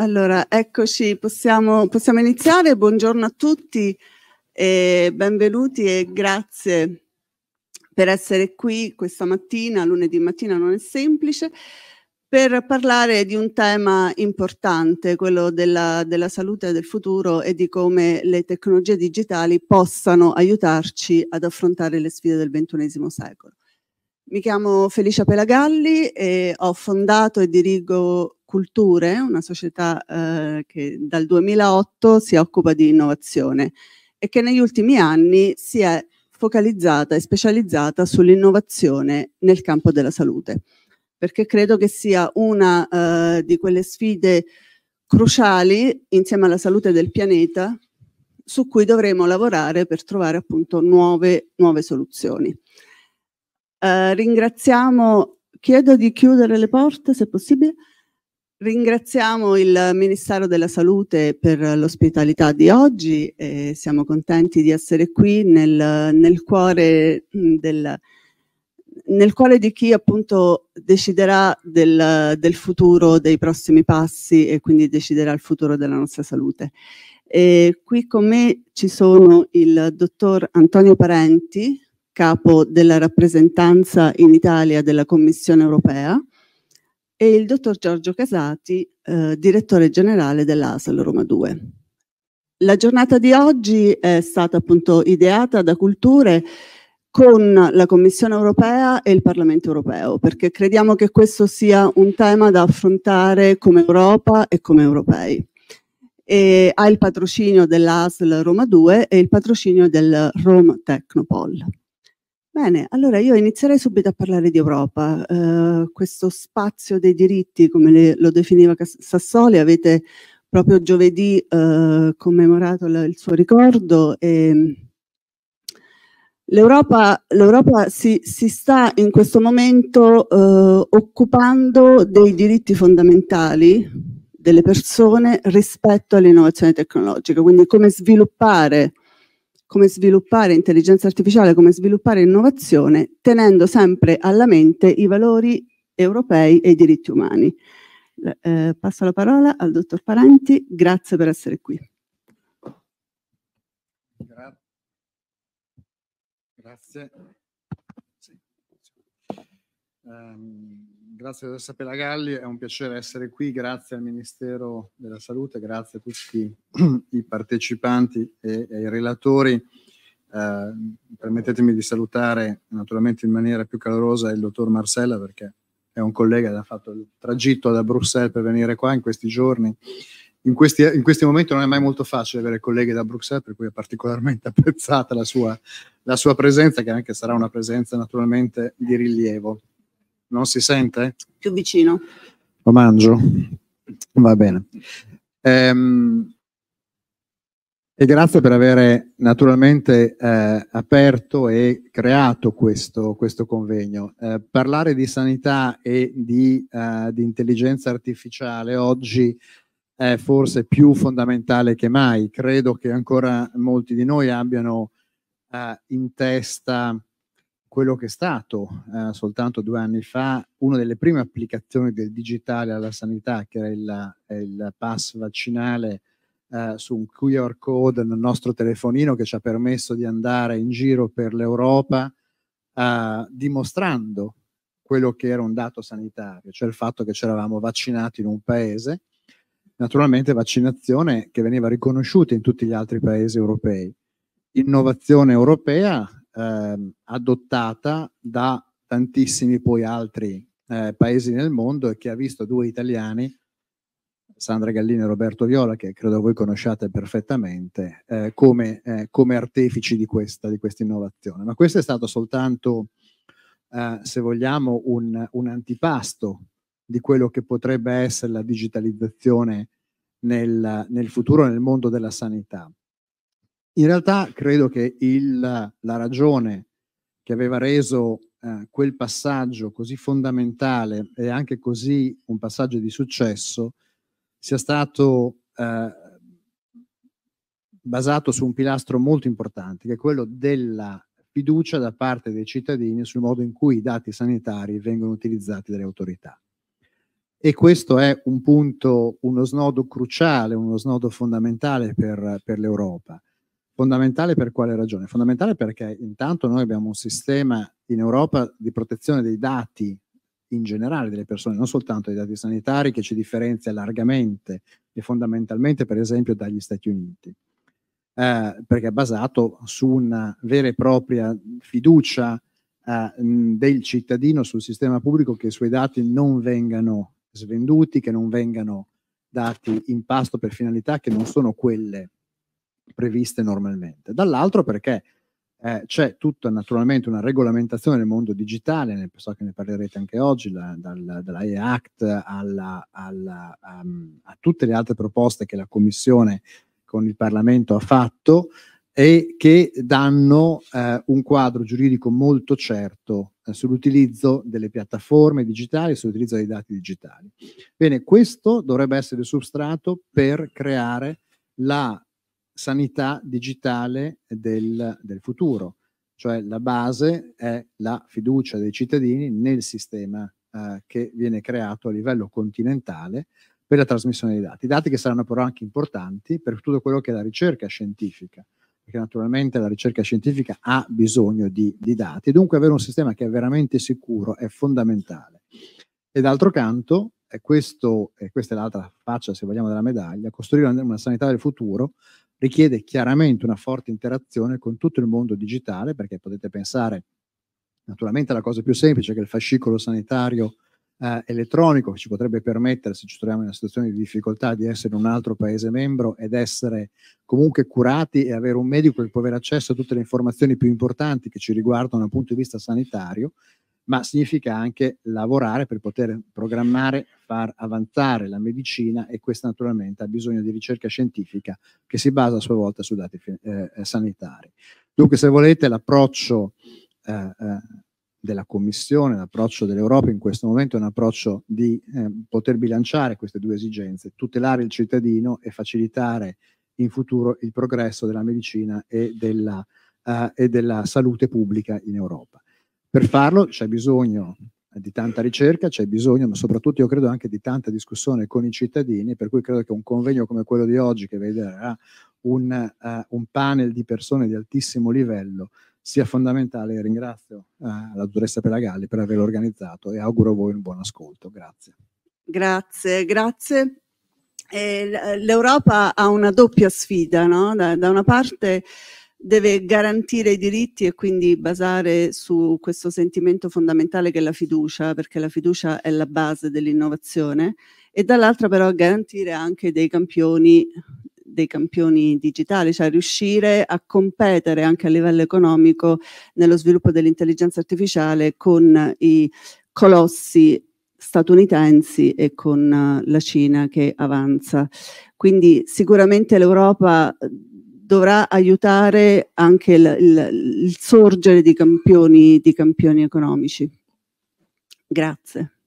Allora, eccoci, possiamo, possiamo, iniziare. Buongiorno a tutti, e benvenuti e grazie per essere qui questa mattina, lunedì mattina non è semplice, per parlare di un tema importante, quello della, della salute del futuro e di come le tecnologie digitali possano aiutarci ad affrontare le sfide del ventunesimo secolo. Mi chiamo Felicia Pelagalli e ho fondato e dirigo Culture, una società eh, che dal 2008 si occupa di innovazione e che negli ultimi anni si è focalizzata e specializzata sull'innovazione nel campo della salute, perché credo che sia una eh, di quelle sfide cruciali insieme alla salute del pianeta su cui dovremo lavorare per trovare appunto nuove, nuove soluzioni. Eh, ringraziamo, chiedo di chiudere le porte se possibile. Ringraziamo il Ministero della Salute per l'ospitalità di oggi e siamo contenti di essere qui nel, nel, cuore, mm, del, nel cuore, di chi appunto deciderà del, del, futuro, dei prossimi passi e quindi deciderà il futuro della nostra salute. E qui con me ci sono il dottor Antonio Parenti, capo della rappresentanza in Italia della Commissione europea, e il dottor Giorgio Casati, eh, direttore generale dell'ASL Roma 2. La giornata di oggi è stata appunto ideata da Culture con la Commissione europea e il Parlamento europeo, perché crediamo che questo sia un tema da affrontare come Europa e come europei. E ha il patrocinio dell'ASL Roma 2 e il patrocinio del Rome Technopol. Bene, allora io inizierei subito a parlare di Europa. Eh, questo spazio dei diritti, come le, lo definiva Sassoli, avete proprio giovedì eh, commemorato la, il suo ricordo e mm, L'Europa, si, si, sta in questo momento eh, occupando dei diritti fondamentali delle persone rispetto all'innovazione tecnologica, quindi come sviluppare come sviluppare intelligenza artificiale, come sviluppare innovazione, tenendo sempre alla mente i valori europei e i diritti umani. Eh, passo la parola al dottor Parenti, grazie per essere qui. Grazie. Ehm, grazie a della Pelagalli, è un piacere essere qui, grazie al Ministero della Salute, grazie a tutti i partecipanti e, ai relatori. Eh, permettetemi di salutare naturalmente in maniera più calorosa il dottor Marcella perché è un collega che ha fatto il tragitto da Bruxelles per venire qua in questi giorni. In questi, in questi momenti non è mai molto facile avere colleghi da Bruxelles, per cui è particolarmente apprezzata la sua, la sua presenza, che anche sarà una presenza naturalmente di rilievo. Non si sente? Più vicino. Lo mangio? Va bene. Ehm, e grazie per aver naturalmente eh, aperto e creato questo, questo convegno. Eh, parlare di sanità e di, eh, di intelligenza artificiale oggi è forse più fondamentale che mai. Credo che ancora molti di noi abbiano eh, in testa quello che è stato eh, soltanto due anni fa una delle prime applicazioni del digitale alla sanità, che era il, il pass vaccinale eh, su un QR code nel nostro telefonino che ci ha permesso di andare in giro per l'Europa eh, dimostrando quello che era un dato sanitario, cioè il fatto che c'eravamo vaccinati in un paese, naturalmente vaccinazione che veniva riconosciuta in tutti gli altri paesi europei. Innovazione europea eh, adottata da tantissimi poi altri eh, paesi nel mondo e che ha visto due italiani, Sandra Gallina e Roberto Viola, che credo voi conosciate perfettamente, eh, come, eh, come, artefici di questa, di questa innovazione. Ma questo è stato soltanto, eh, se vogliamo, un, un, antipasto di quello che potrebbe essere la digitalizzazione nel, nel futuro nel mondo della sanità. In realtà credo che il, la ragione che aveva reso eh, quel passaggio così fondamentale e anche così un passaggio di successo sia stato eh, basato su un pilastro molto importante, che è quello della fiducia da parte dei cittadini sul modo in cui i dati sanitari vengono utilizzati dalle autorità. E questo è un punto, uno snodo cruciale, uno snodo fondamentale per, per l'Europa Fondamentale per quale ragione? Fondamentale perché intanto noi abbiamo un sistema in Europa di protezione dei dati in generale delle persone, non soltanto dei dati sanitari, che ci differenzia largamente e fondamentalmente, per esempio, dagli Stati Uniti, eh, perché è basato su una vera e propria fiducia eh, del cittadino sul sistema pubblico che i suoi dati non vengano svenduti, che non vengano dati in pasto per finalità che non sono quelle previste normalmente, dall'altro perché eh, c'è tutta naturalmente una regolamentazione nel mondo digitale, ne, so che ne parlerete anche oggi, la, dal, dall'AE Act alla, alla, um, a tutte le altre proposte che la Commissione con il Parlamento ha fatto e che danno eh, un quadro giuridico molto certo eh, sull'utilizzo delle piattaforme digitali, sull'utilizzo dei dati digitali. Bene, questo dovrebbe essere il substrato per creare la sanità digitale del, del futuro, cioè la base è la fiducia dei cittadini nel sistema eh, che viene creato a livello continentale per la trasmissione dei dati, dati che saranno però anche importanti per tutto quello che è la ricerca scientifica, perché naturalmente la ricerca scientifica ha bisogno di, di dati, dunque avere un sistema che è veramente sicuro è fondamentale. E d'altro canto e, questo, e questa è l'altra faccia, se vogliamo, della medaglia, costruire una sanità del futuro richiede chiaramente una forte interazione con tutto il mondo digitale, perché potete pensare naturalmente alla cosa più semplice, che il fascicolo sanitario eh, elettronico, ci potrebbe permettere, se ci troviamo in una situazione di difficoltà, di essere in un altro paese membro ed essere comunque curati e avere un medico che può avere accesso a tutte le informazioni più importanti che ci riguardano dal punto di vista sanitario, ma significa anche lavorare per poter programmare, far avanzare la medicina e questa naturalmente ha bisogno di ricerca scientifica che si basa a sua volta su dati eh, eh, sanitari. Dunque, se volete, l'approccio eh, eh, della Commissione, l'approccio dell'Europa in questo momento è un approccio di eh, poter bilanciare queste due esigenze, tutelare il cittadino e facilitare in futuro il progresso della medicina e della, eh, e della salute pubblica in Europa. Per farlo c'è bisogno di tanta ricerca, c'è bisogno, ma soprattutto io credo anche di tanta discussione con i cittadini, per cui credo che un convegno come quello di oggi, che vedrà un, uh, un panel di persone di altissimo livello, sia fondamentale. Ringrazio uh, la dottoressa Pelagalli per averlo organizzato e auguro a voi un buon ascolto. Grazie. Grazie, grazie. Eh, L'Europa ha una doppia sfida, no? da, da una parte deve garantire i diritti e quindi basare su questo sentimento fondamentale che è la fiducia, perché la fiducia è la base dell'innovazione, e dall'altra però garantire anche dei campioni, dei campioni digitali, cioè riuscire a competere anche a livello economico nello sviluppo dell'intelligenza artificiale con i colossi statunitensi e con la Cina che avanza. Quindi sicuramente l'Europa dovrà aiutare anche il, il, il sorgere di campioni, di campioni economici. Grazie.